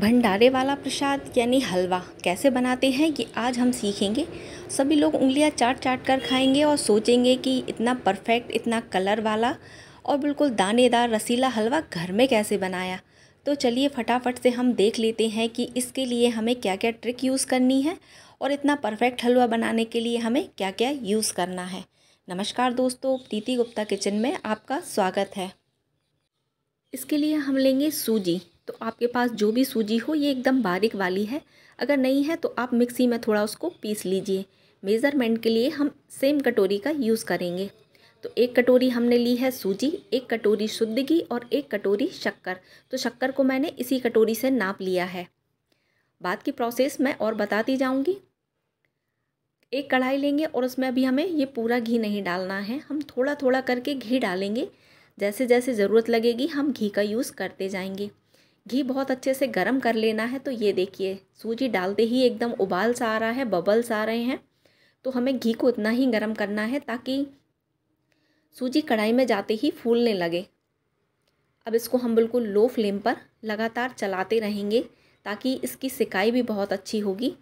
भंडारे वाला प्रसाद यानी हलवा कैसे बनाते हैं ये आज हम सीखेंगे सभी लोग उंगलियां चाट चाट कर खाएंगे और सोचेंगे कि इतना परफेक्ट इतना कलर वाला और बिल्कुल दानेदार रसीला हलवा घर में कैसे बनाया तो चलिए फटाफट से हम देख लेते हैं कि इसके लिए हमें क्या क्या ट्रिक यूज़ करनी है और इतना परफेक्ट हलवा बनाने के लिए हमें क्या क्या यूज़ करना है नमस्कार दोस्तों प्रीति गुप्ता किचन में आपका स्वागत है इसके लिए हम लेंगे सूजी तो आपके पास जो भी सूजी हो ये एकदम बारीक वाली है अगर नहीं है तो आप मिक्सी में थोड़ा उसको पीस लीजिए मेज़रमेंट के लिए हम सेम कटोरी का यूज़ करेंगे तो एक कटोरी हमने ली है सूजी एक कटोरी शुद्ध घी और एक कटोरी शक्कर तो शक्कर को मैंने इसी कटोरी से नाप लिया है बाद की प्रोसेस मैं और बताती जाऊंगी एक कढ़ाई लेंगे और उसमें अभी हमें ये पूरा घी नहीं डालना है हम थोड़ा थोड़ा करके घी डालेंगे जैसे जैसे ज़रूरत लगेगी हम घी का यूज़ करते जाएंगे घी बहुत अच्छे से गर्म कर लेना है तो ये देखिए सूजी डालते ही एकदम उबाल सा आ रहा है बबल्स आ रहे हैं तो हमें घी को इतना ही गर्म करना है ताकि सूजी कढ़ाई में जाते ही फूलने लगे अब इसको हम बिल्कुल लो फ्लेम पर लगातार चलाते रहेंगे ताकि इसकी सिकाई भी बहुत अच्छी होगी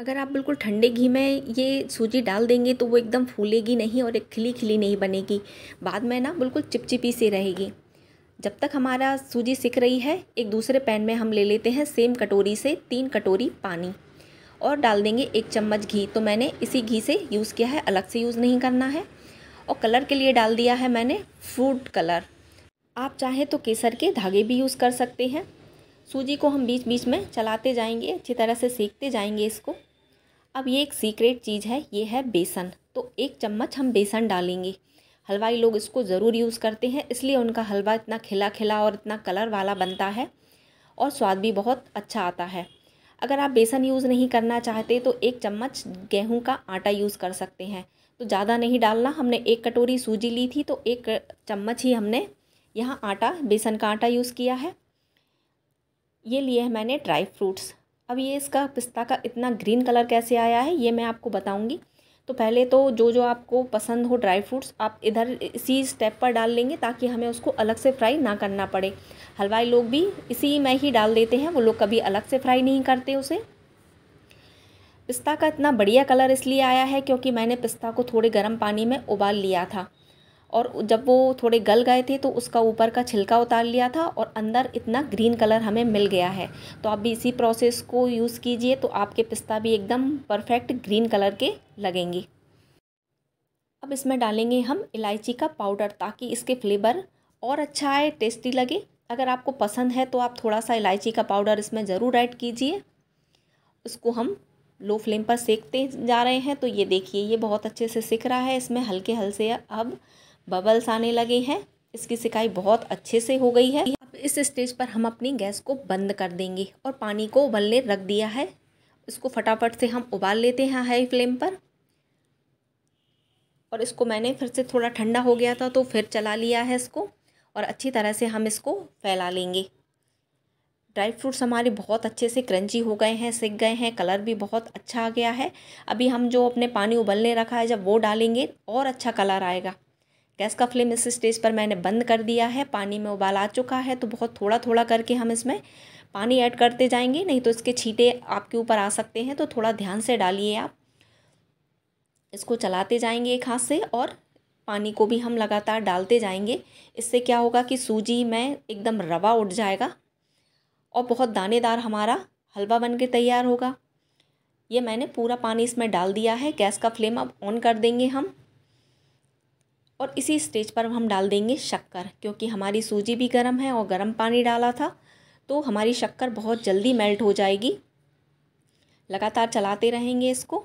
अगर आप बिल्कुल ठंडे घी में ये सूजी डाल देंगे तो वो एकदम फूलेगी नहीं और एक खिली खिली नहीं बनेगी बाद में ना बिल्कुल चिपचिपी सी रहेगी जब तक हमारा सूजी सिक रही है एक दूसरे पैन में हम ले लेते हैं सेम कटोरी से तीन कटोरी पानी और डाल देंगे एक चम्मच घी तो मैंने इसी घी से यूज़ किया है अलग से यूज़ नहीं करना है और कलर के लिए डाल दिया है मैंने फ्रूट कलर आप चाहें तो केसर के धागे भी यूज़ कर सकते हैं सूजी को हम बीच बीच में चलाते जाएंगे अच्छी तरह से सेकते जाएंगे इसको अब ये एक सीक्रेट चीज़ है ये है बेसन तो एक चम्मच हम बेसन डालेंगे हलवाई लोग इसको ज़रूर यूज़ करते हैं इसलिए उनका हलवा इतना खिला खिला और इतना कलर वाला बनता है और स्वाद भी बहुत अच्छा आता है अगर आप बेसन यूज़ नहीं करना चाहते तो एक चम्मच गेहूं का आटा यूज़ कर सकते हैं तो ज़्यादा नहीं डालना हमने एक कटोरी सूजी ली थी तो एक चम्मच ही हमने यहाँ आटा बेसन का आटा यूज़ किया है ये लिए है मैंने ड्राई फ्रूट्स अब ये इसका पिस्ता का इतना ग्रीन कलर कैसे आया है ये मैं आपको बताऊँगी तो पहले तो जो जो आपको पसंद हो ड्राई फ्रूट्स आप इधर इसी स्टेप पर डाल लेंगे ताकि हमें उसको अलग से फ्राई ना करना पड़े हलवाई लोग भी इसी में ही डाल देते हैं वो लोग कभी अलग से फ्राई नहीं करते उसे पिस्ता का इतना बढ़िया कलर इसलिए आया है क्योंकि मैंने पिस्ता को थोड़े गर्म पानी में उबाल लिया था और जब वो थोड़े गल गए थे तो उसका ऊपर का छिलका उतार लिया था और अंदर इतना ग्रीन कलर हमें मिल गया है तो आप भी इसी प्रोसेस को यूज़ कीजिए तो आपके पिस्ता भी एकदम परफेक्ट ग्रीन कलर के लगेंगे अब इसमें डालेंगे हम इलायची का पाउडर ताकि इसके फ्लेवर और अच्छा आए टेस्टी लगे अगर आपको पसंद है तो आप थोड़ा सा इलायची का पाउडर इसमें ज़रूर ऐड कीजिए उसको हम लो फ्लेम पर सेकते जा रहे हैं तो ये देखिए ये बहुत अच्छे से सिक रहा है इसमें हल्के हल्से अब बबल्स आने लगे हैं इसकी सिकाई बहुत अच्छे से हो गई है अब इस स्टेज पर हम अपनी गैस को बंद कर देंगे और पानी को उबलने रख दिया है इसको फटाफट से हम उबाल लेते हैं हाई फ्लेम पर और इसको मैंने फिर से थोड़ा ठंडा हो गया था तो फिर चला लिया है इसको और अच्छी तरह से हम इसको फैला लेंगे ड्राई फ्रूट्स हमारे बहुत अच्छे से क्रंची हो गए हैं सिक गए हैं कलर भी बहुत अच्छा आ गया है अभी हम जो अपने पानी उबलने रखा है जब वो डालेंगे और अच्छा कलर आएगा गैस का फ्लेम इस स्टेज पर मैंने बंद कर दिया है पानी में उबाल आ चुका है तो बहुत थोड़ा थोड़ा करके हम इसमें पानी ऐड करते जाएंगे नहीं तो इसके छीटे आपके ऊपर आ सकते हैं तो थोड़ा ध्यान से डालिए आप इसको चलाते जाएंगे एक हाथ से और पानी को भी हम लगातार डालते जाएंगे इससे क्या होगा कि सूजी में एकदम रवा उठ जाएगा और बहुत दानेदार हमारा हलवा के तैयार होगा ये मैंने पूरा पानी इसमें डाल दिया है गैस का फ्लेम अब ऑन कर देंगे हम और इसी स्टेज पर हम डाल देंगे शक्कर क्योंकि हमारी सूजी भी गर्म है और गर्म पानी डाला था तो हमारी शक्कर बहुत जल्दी मेल्ट हो जाएगी लगातार चलाते रहेंगे इसको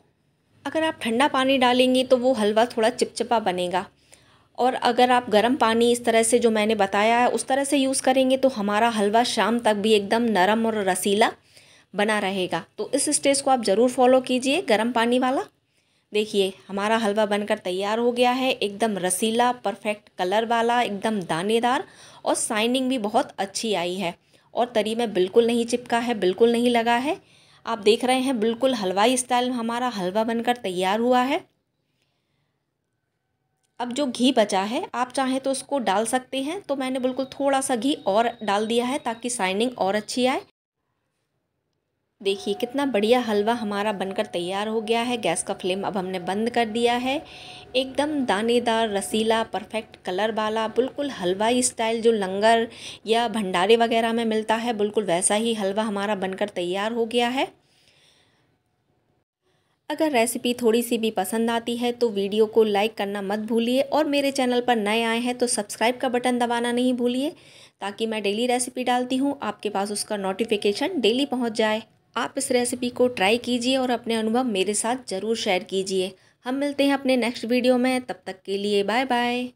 अगर आप ठंडा पानी डालेंगे तो वो हलवा थोड़ा चिपचिपा बनेगा और अगर आप गर्म पानी इस तरह से जो मैंने बताया है उस तरह से यूज़ करेंगे तो हमारा हलवा शाम तक भी एकदम नरम और रसीला बना रहेगा तो इस स्टेज को आप ज़रूर फॉलो कीजिए गर्म पानी वाला देखिए हमारा हलवा बनकर तैयार हो गया है एकदम रसीला परफेक्ट कलर वाला एकदम दानेदार और साइनिंग भी बहुत अच्छी आई है और तरी में बिल्कुल नहीं चिपका है बिल्कुल नहीं लगा है आप देख रहे हैं बिल्कुल हलवाई स्टाइल में हमारा हलवा बनकर तैयार हुआ है अब जो घी बचा है आप चाहें तो उसको डाल सकते हैं तो मैंने बिल्कुल थोड़ा सा घी और डाल दिया है ताकि साइनिंग और अच्छी आए देखिए कितना बढ़िया हलवा हमारा बनकर तैयार हो गया है गैस का फ्लेम अब हमने बंद कर दिया है एकदम दानेदार रसीला परफेक्ट कलर वाला बिल्कुल हलवाई स्टाइल जो लंगर या भंडारे वगैरह में मिलता है बिल्कुल वैसा ही हलवा हमारा बनकर तैयार हो गया है अगर रेसिपी थोड़ी सी भी पसंद आती है तो वीडियो को लाइक करना मत भूलिए और मेरे चैनल पर नए आए हैं तो सब्सक्राइब का बटन दबाना नहीं भूलिए ताकि मैं डेली रेसिपी डालती हूँ आपके पास उसका नोटिफिकेशन डेली पहुँच जाए आप इस रेसिपी को ट्राई कीजिए और अपने अनुभव मेरे साथ ज़रूर शेयर कीजिए हम मिलते हैं अपने नेक्स्ट वीडियो में तब तक के लिए बाय बाय